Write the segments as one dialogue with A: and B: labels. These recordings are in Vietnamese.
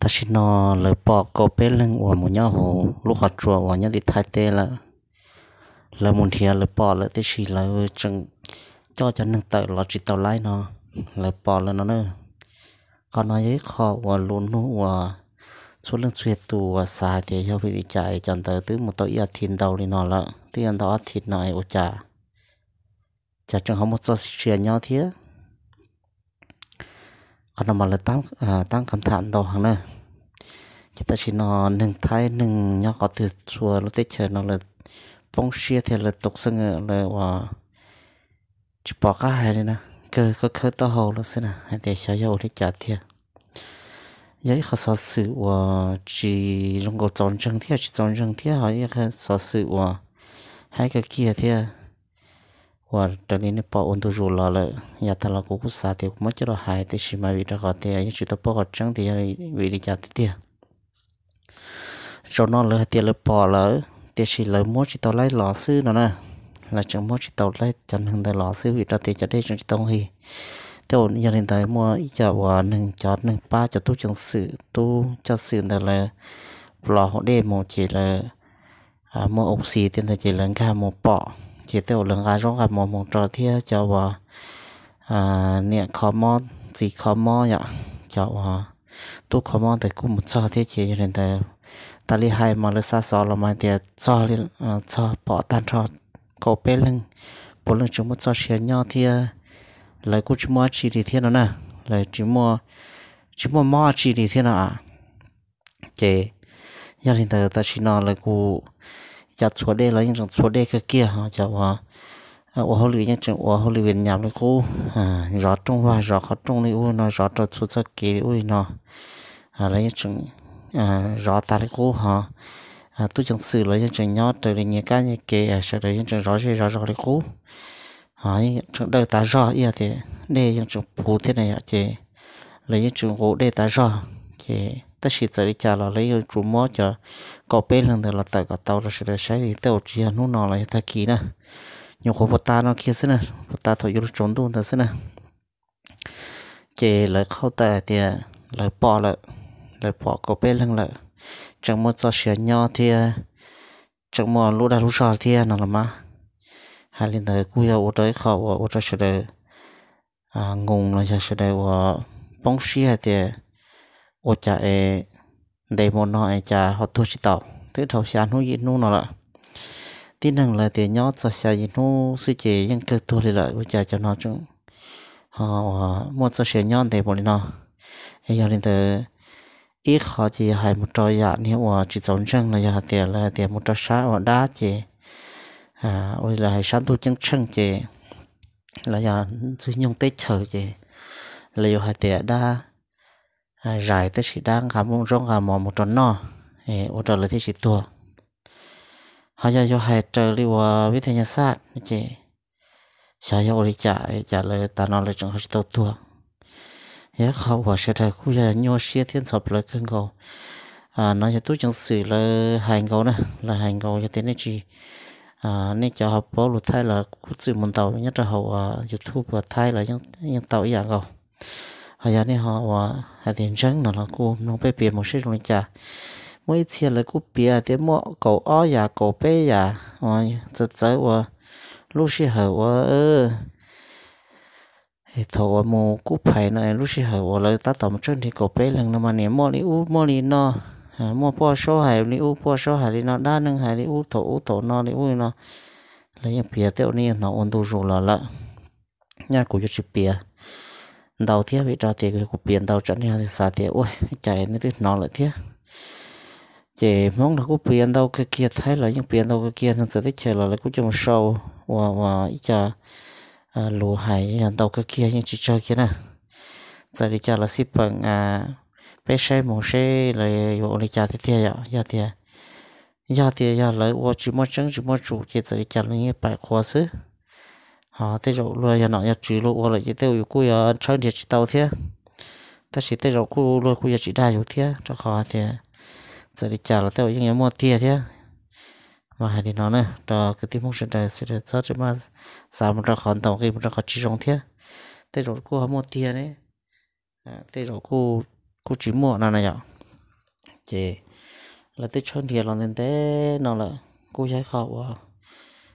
A: ta xin nó lời bỏ cô bé lên của một nhau hồ lúc họ chùa của nhau thì thay tê là là một thì lời bỏ là thế chỉ là chẳng cho cho nâng tự lo chỉ tàu lái nó lời bỏ là nó nữa còn nói với họ của luôn nó của số lượng suy tù và xài thì cho bị chạy chẳng tới tới một tội thìn đầu đi nó là tiền đó thịt nó nói ô chả chả chẳng có một số chuyện nhau thế อันมาเลยตั้งตั้งคำถามต่อหังเนอะจะตัดสินหนึ่งไทยหนึ่งยอดก็ตือชัวรถเตเชนเลยป้องเชียเทเลยตกเสงเลยว่าจะปอกก็หายเลยนะเกิดก็เคยต่อหูแล้วสินะให้แต่ชาวยาวที่จัดเทียยัยเขาสอสื่อว่าจีลงกับจอนจังเทียจีจอนจังเทียเขาอยากเขาสอสื่อว่าให้กับเกียเทีย và trở nên nó bỏ ổn rủ rồi là nhà ta là cố cố xả thì cũng mất cho nó hại thì chỉ mà vì nó gọi thì những chỉ tập bỏ gọt trắng thì vì đi chặt thì rồi nó là tiền là bỏ lỡ thì chỉ là mua chỉ tàu lấy lò sư nó nè là chẳng mua chỉ tàu lấy chẳng hưng tại lò sư vì ta thì cho đây chẳng chỉ tàu hi thì ổn giờ hiện tại mua ít giờ và nâng chót nâng ba cho tu chẳng sự tu cho sự là là lò họ đề một chỉ là mua oxy thì ta chỉ là cái một bỏ chỉ tiêu lượng gà rong gà mò mong trò thia cho bà à nè khó mò gì khó mò nhở cho bà tu khó mò thì cũng một cho thia chỉ nên thì ta li hai mà lơ xa xò là mà thì cho li à, cho bỏ tan cho cổ bé lưng bộ lưng chúng một cho xe nhau thia lại cũng chúng mua chỉ thì thia nó nè lại chúng mua chúng mua mò chỉ thì thia nó à chị gia đình ta ta chỉ nói là cũng จะชัวเดแล้วยังชัวเดก็เกี่ยจะว่าว่าเขาเรียนจังว่าเขาเรียนยามเลยกูอ่ารอตรงว่ารอเขาตรงนี้อุ้ยเนาะรอตัวชุดสกีอุ้ยเนาะอะไรยังจังอ่ารอตาเลยกูฮะอ่าตัวจังสื่อเลยยังจังยอดตัวเรียนกันยังเกี่ยเสร็จเลยยังจังรอใช่รอรอเลยกูอ่ายังจังเดินตารอเอียเตะเดี๋ยยังจังผูเท่าไหร่เจเลยยังจังกูเดินตารอเจ ta chỉ cho đi chả là lấy chủ mỏ cho có bé lần đầu là tại cả tàu rồi sẽ được sai tàu chỉ là nó là ta kỹ nè nhiều khó bắt ta nó kia xí nè bắt ta thôi yêu trốn đun ta xí nè chỉ là khâu ta thì là bỏ lại là bỏ có bé lần lại chẳng muốn cho sửa nho thì chẳng muốn lúc đã lúc sợ thì nó là má hai lần đầu cúi đầu ở đây khâu ở đây sẽ được à ngùng là sẽ được bóng hết thì ô cha e để một nói cha họ thu chỉ tàu thứ thầu xa nó gì nó nó là tin rằng là tiền nhót cho xa gì nó sư chế nhưng cơ thu lại lại ô cha cho nó chúng họ muốn cho xe nhon để một nó ai giờ lên tới ít khó chỉ hay một trò dạ nếu mà chỉ giống chân là giờ tiền là tiền một trò sát và đá chỉ, à ôi là hay sáng thu chân chân chỉ là giờ suy nhung tết chờ chỉ là giờ hai tiền đa Ờ, rải tới chỉ đang khám mông rong khám mò một tròn no, ê ô trở lại thì chỉ tua họ cho cho hai trợ đi vào ờ, với thầy nhà sát chị sao cho đi chạy chạy lại ta nó lại chẳng hết tàu tua nhớ khó bỏ sẽ thầy cũng là nhô xe thiên sập lời cơn cầu à nó cho tôi chẳng xử là hành cầu nè là hành cầu cho tiền này chị à ờ, nên cho học bố lụt thay là cũng sự muốn tàu nhất là hậu youtube và thay là những những tàu dạng cầu hay là này họ và hạt tiền trắng nó là cô nó bé bé một số rồi chả mỗi chia là cô bé thì mỗi cậu ó già cậu bé già và giờ giờ và lúc xí hở và ơ thì thầu và mù cú phải nó lúc xí hở và lời ta tổng chân thì cậu bé lần nó mà nè mỗi đi u mỗi đi nó mỗi po số hải đi u po số hải đi nó đa nâng hải đi u thổ u thổ nó đi u nó lấy nhà bia tiêu nó ôn tu rồi là lợ nhà của chú bia đầu thiết bị ra thì cái cục biển đầu trận này xa thì ôi chạy nó tức nó lại thiết chỉ mong là cục biển đầu cái kia thấy là những biển đầu cái kia nó sẽ thích chơi là cũng cho một sâu và và ít cha lù hải đầu cái kia những chỉ chơi kia nè giờ đi cha là ship bằng à bé xe một xe là vô đi cha thì thiệt ya ya thiệt ya thiệt ya lại vô chỉ một trứng chỉ một chủ, chỉ giờ đi cha là những bài khóa xứ họ ờ, tới rồi lo nhà nọ nhà chị lo hoặc là chỉ tiêu cô nhà chơi địa chỉ tàu thế ta chỉ tới rồi cô lo cô nhà chỉ đa rồi thế cho khó thế giờ đi chào là tiêu những nhà mua tiền thế mà hai đi nó nữa cho cái tiếng mông sinh đời sẽ được cho mà sao mà ra khỏi tàu cái mà ra khỏi chỉ rong thế tới rồi cô mua tiền đấy à, tới rồi cô cô chỉ mua nào này nhở chị là tới chơi địa là nên thế nó là cô giải khó quá à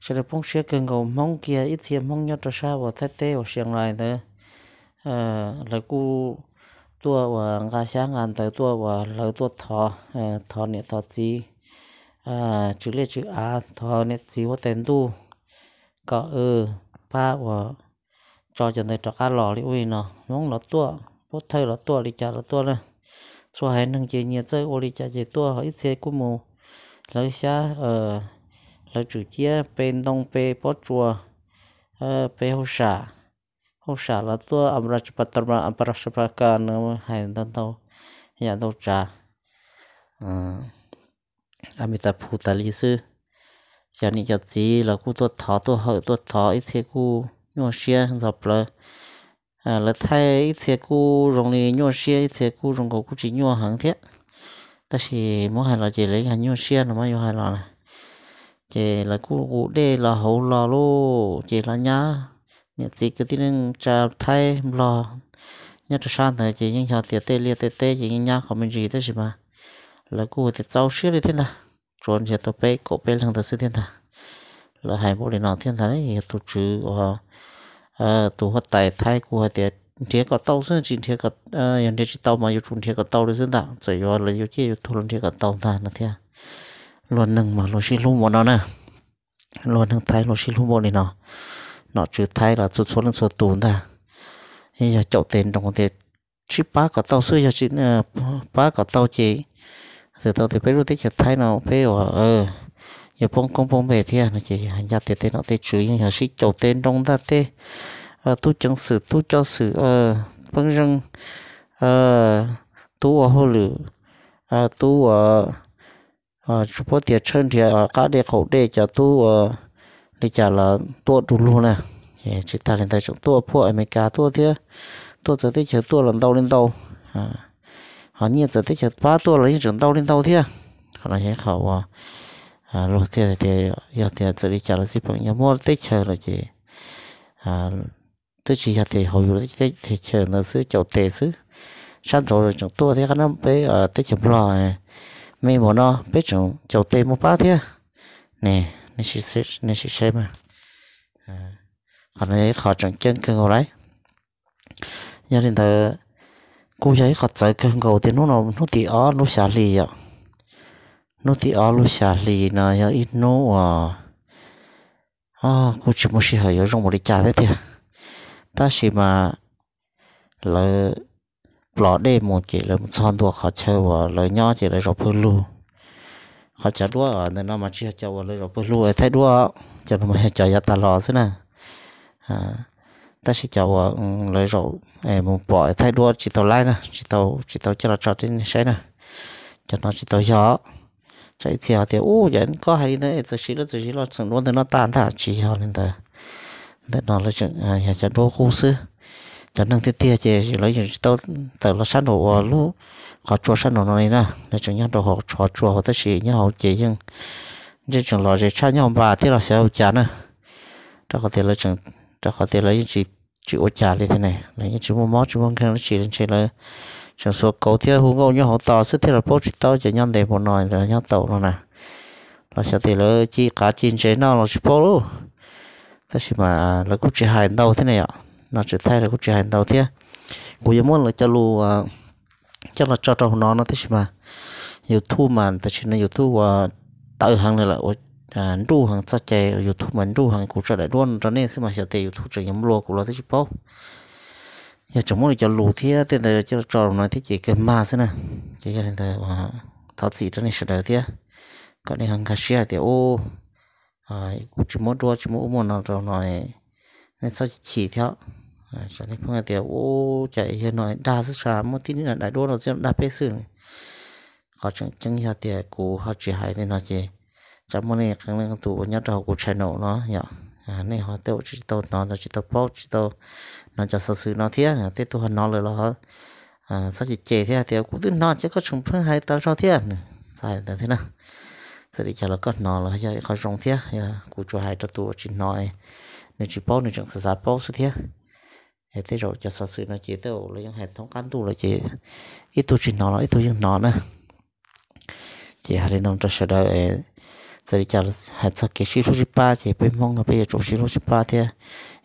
A: sẽ được phong sẽ cần cầu mong kia ít thiệp mong nhau cho sao và thay thế và xiang lại nữa ờ, là cu tua và ngà sáng ngàn tới tua và lời tua thọ ờ, thọ niệm thọ chi, gì ờ, chữ lệ chữ a thọ niệm chi có tên tu có ừ ba và cho chân người cho cá lò đi ui nó mong nó tua bố thầy nó tua đi chả nó tua nữa cho hai nâng chế nhiệt chơi ô đi chả chế tua ít thế cũng mù lấy xa ờ là chủ chia bên đông bê bó chùa bê ờ, hô xả hô xả là tua âm ra chụp tâm ra âm ra chụp cả nữa hay đơn tàu nhà đâu trà âm ờ, à, ta phụ ta lý sư giờ này giờ gì là cô tua thọ tua hậu tua thọ ít thế cô nhưng xe dọc là à là thay ít thế cô rồng này nhưng xe ít thế cô rồng của cô chỉ nhưng hàng thế ta chỉ muốn hai lo chỉ lấy hàng nhưng xe là mấy hai lo này chị là cô cụ đê là hậu lò lô chị là nhá nhá gì cứ tin cha thay lò nhá cho sang thời chị những họ tiệt tê liệt tê tê chị nhá không mình gì thế gì mà là cô thì cháu xíu đi thế nào chuẩn chị tao bé cổ bé lần thứ sư thiên thà là hai bộ điện nói thiên thà đấy thì tụt chữ họ à, tụt họ tài thay cô họ tiệt thiệt có tàu xin chỉ thiệt có ờ hiện thiệt chỉ tàu mà yêu chúng thiệt có tàu được xin tao rồi là yêu chơi yêu thua luôn thiệt có tàu ta nó thiệt luôn nâng mà luôn xí lú bộ nó nè luôn nâng thái lo xí lú bộ này nó nó chữ thay là số số lượng số tùn ta bây giờ chậu tiền trong tiền chỉ ba cả tàu xưa giờ chỉ ờ, ba cả tàu chỉ từ tàu thì phải thay nó phải ở ờ giờ phong công phong về thì à, nó chỉ hành gia tiền tiền nó tiền chữ nhưng giờ xí chậu tiền trong ta thế ờ, tu chẳng sự tu cho sự ờ phân răng ờ tu ở hồ lử ờ, tu ở Ờ, chú bố tiệt chân thì ờ, các đề khẩu đề cho tu để ờ, trả là tua đủ luôn nè thì chỉ ta đến tới chúng tua phụ mấy cá tua thế tua tới tới chỗ tua lần đầu lên đầu à họ nhiên tới tới chỗ ba tua lấy chỗ đầu lên đầu thế họ nói khẩu à lúc thế thì giờ thì chỉ đi trả là gì bằng nhà mua tới chờ là gì à tới chỉ giờ thì hồi vừa tới thì chờ là xứ chậu tệ xứ sáng rồi chúng tua thế cái năm bé ở tới chỗ lo mấy món nó biết chồng chầu tê một bát thế nè nên chỉ xếp nên chỉ xếp mà còn này khó chọn chân cơ ngầu đấy giờ đến thời cô giấy khó chơi cơ ngầu thì nó nó nó tí ó nó xả lì ạ nó tí ó nó xả lì nó giờ ít nó à à cô chỉ muốn xí hơi ở trong một đi chả thế thì ta chỉ mà là lọ đê một chỉ là một son đua khó chơi và lời nhỏ chỉ là rộp hơn luôn khó chả đua ở nên nó mà chưa chơi và lời rộp hơn luôn thấy đua cho nó mà chơi ra ta lọ thế nè ta sẽ chơi và ừ, lời rộp em một bỏ thấy đua chỉ tàu lai nè chỉ tàu chỉ tàu chơi nó trò trên xe nè cho nó chỉ tàu gió chạy theo thì ô dẫn có hay đấy tôi chỉ nó tôi chỉ nó sừng luôn thì nó tan thả chỉ cho nên ta nên nó là chẳng à, nhà chẳng đua khu xưa cho nên thì tia chị chỉ lấy tao tao là sáng đồ lú họ chua sáng đồ này nè để chúng nhau đồ họ họ chua họ tới xì nhau chị nhưng chứ chúng lo gì cha nhau bà thì là sẽ hậu chán nè đó có thể là chúng đó có thể là những gì chị ô chả như thế này là những chú mua mót chú mua khen chỉ lên chị là chúng số cầu tia hú ngô nhau họ to sức thế là bố chị tao chỉ nhau để một nồi là nhau tàu rồi nè là sẽ thì là chị cá chín chế nào là chị bố luôn thế mà là cũng chỉ hai đầu thế này ạ nó chỉ thay được cũng chỉ hành đầu tiên. Của giống muốn là cho lu à, chắc là cho trong nó nó thế mà youtube mà thế chỉ là youtube tự hàng này là đủ à, hàng sao chơi youtube mà đủ hàng cũng sẽ lại luôn cho nên xem mà sẽ chơi youtube chỉ nhắm lùa cũng là thế chứ bao giờ chúng muốn là cho lu thế thế là cho trò nó thế chỉ cái ma thế nè chỉ cho nên là à, tháo gì cho nên sẽ đỡ thế còn đi hàng cashier thì ô à cũng chỉ muốn đua chỉ muốn muốn nó rồi nói nên sao chỉ theo À, cho nên không nghe tiếng ô chạy hiện nói đa sức trả một tí nữa đại đô nó xem đa bê sự có chẳng chẳng nghe tiếng cú họ chỉ hay nên nó gì? chẳng muốn này khăng năng tụ nhát đầu của chạy nổ nó nhở à này họ tiểu chỉ tàu nó nó chỉ tàu bao chỉ tàu nó cho sơ sự nó thế nhở tết tôi nó lời nó à sao chỉ chè thế Tiếng cú tự nó chứ có chúng phương hay tao cho thế sai là thế nào sẽ đi chào là có nó là giờ khó rong thế, cú cho hai cho tụ chỉ nói nên chỉ bao nên chẳng sợ bao số thế hệ thế rồi cho sở sự nó chỉ tiêu lấy những hệ thống cán tu là chỉ ít tu chỉ nó ít tu những nó nữa chỉ hai đến năm trăm sáu đời ấy giờ đi chào hệ sơ kế sĩ lúc ba chỉ bên mong là bây giờ chủ sĩ lúc ba thì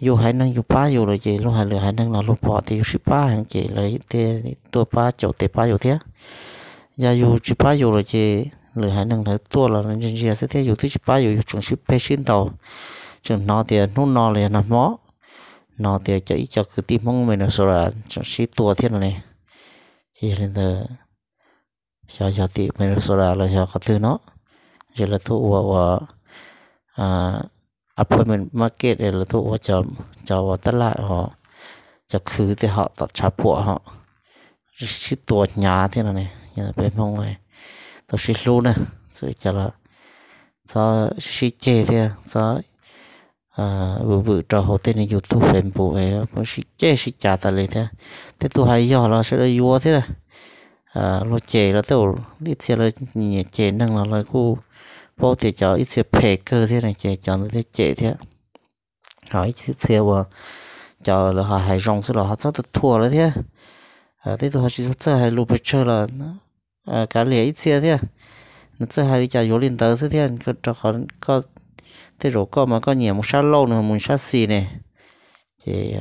A: dù hai năng dù ba dù là chỉ lúc hai lửa hai năng là lúc bỏ thì sĩ ba hàng chỉ lấy thì tua ba chỗ tế ba dù thế giờ dù chỉ ba dù là chỉ lửa hai năng là tua là nên chỉ sẽ thế dù thứ ba dù chúng sĩ pe xin tàu chừng nó thì nó nó là nó mó nó thì chạy cho cứ tí mong mình nó sổ là cho xí tua thế này thì nên từ cho cho tí mình nó sổ là là cho có thứ nó rồi là thu vào vào à appointment market để là thu vào cho cho vào tất lại họ cho khứ thì họ tạo trả bộ họ xí tua nhà thế này như là bên mong này tôi xí luôn này rồi cho là cho xí chê thế cho À, vụ vừa trò hồ tên này youtube em bộ ấy mà sĩ chế sĩ trả ta lấy thế thế tôi hay do là sẽ đi vua thế này à lo chế là tôi đi xe là nhẹ chế năng là là cô bao tiền cho ít xe phe cơ thế này chế cho nó thế chế thế hỏi ít xe mà cho là họ hay rong sẽ là họ rất là thua rồi thế à thế tôi chỉ rất hay lùi chơi là à cả lẻ ít xe thế nó chơi hay đi cho vô lên tới thế thì có cho họ có thế rồi có mà có nhiều một sát lâu nữa một sát xì này thì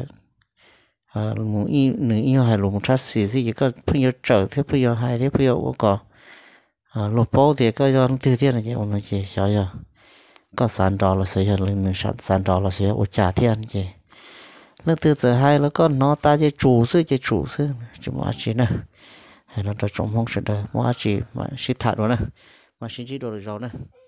A: à một y nửa y hai lô một xì gì chỉ có bây giờ trở thế bây giờ hai thế bây giờ có à lô bố thì có do từ thiên này chứ ông nói chị sao giờ có sản đó là sử dụng lên nửa sản sản đó là sử dụng trả thiên chị lúc từ giờ hai nó có nó ta chỉ chủ sư chỉ chủ sư chúng mà chỉ nè hay là trong mong sự đời mà chỉ mà chỉ thả đó nè mà chỉ chỉ đồ rồi nè